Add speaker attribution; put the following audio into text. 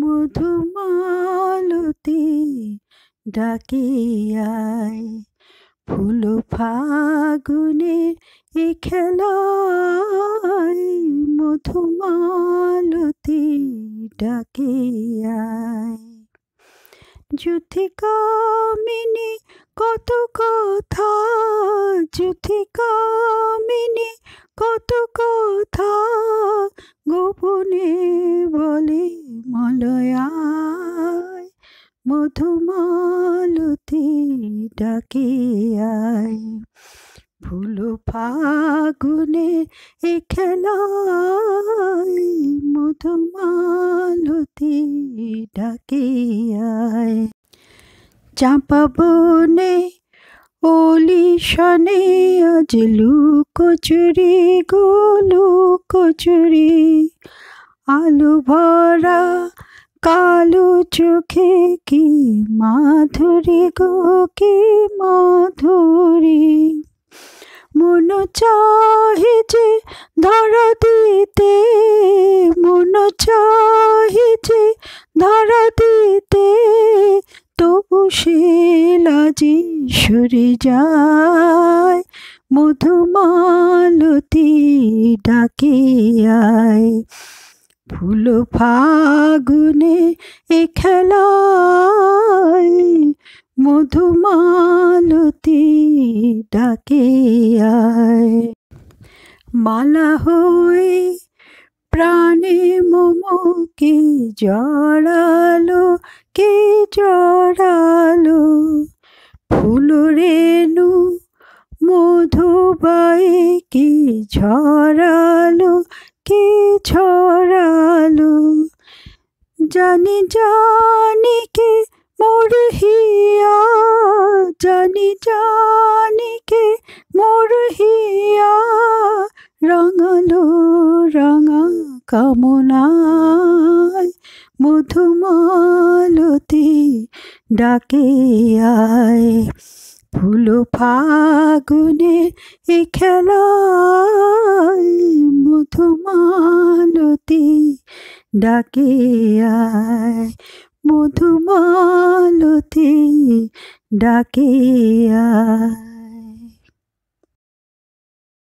Speaker 1: মধুমালতি ডাকিয়ায় ফুল ফাগুনে এ খেলায় মধুমালতি ডাকিয়ায় যুথিকামিনী কত কথা যুথিকামিনী কত কথা গোপনে মধুমালতি ডাকিয়াই ফুল ফাগুনে এ খেলাই মধুমালতি ডাকিয়াই আয় চাঁপা বনে ওলি শনে আজ লুকোচুরি গো লুকোচুরি আলু ভরা কালো চোখে কি মাধুরী গো কি মাধুরী মন চাহিছে যে ধরা দিতে মন চাহিছে যে ধরা দিতে তবু সে লাজি সরে যায় মধুমালতি ডাকে আয় ফুল ফাগুনে এ খেলায় মধুমালতি ডাকে মালা হয়ে প্রাণে মোমোকে জড়ালো কে জড়ালো ফুল রেণু মধুবাই কি ঝরালো কি ছড়ালো জানি জানি কে মোর জানি জানি কে মোর রঙালো রঙা কামনা মধুমালতি ডাকে আয় ফুল ফাগুনে এ মধুমালতি ডাকে আয় মধুমালতি ডাকে আয়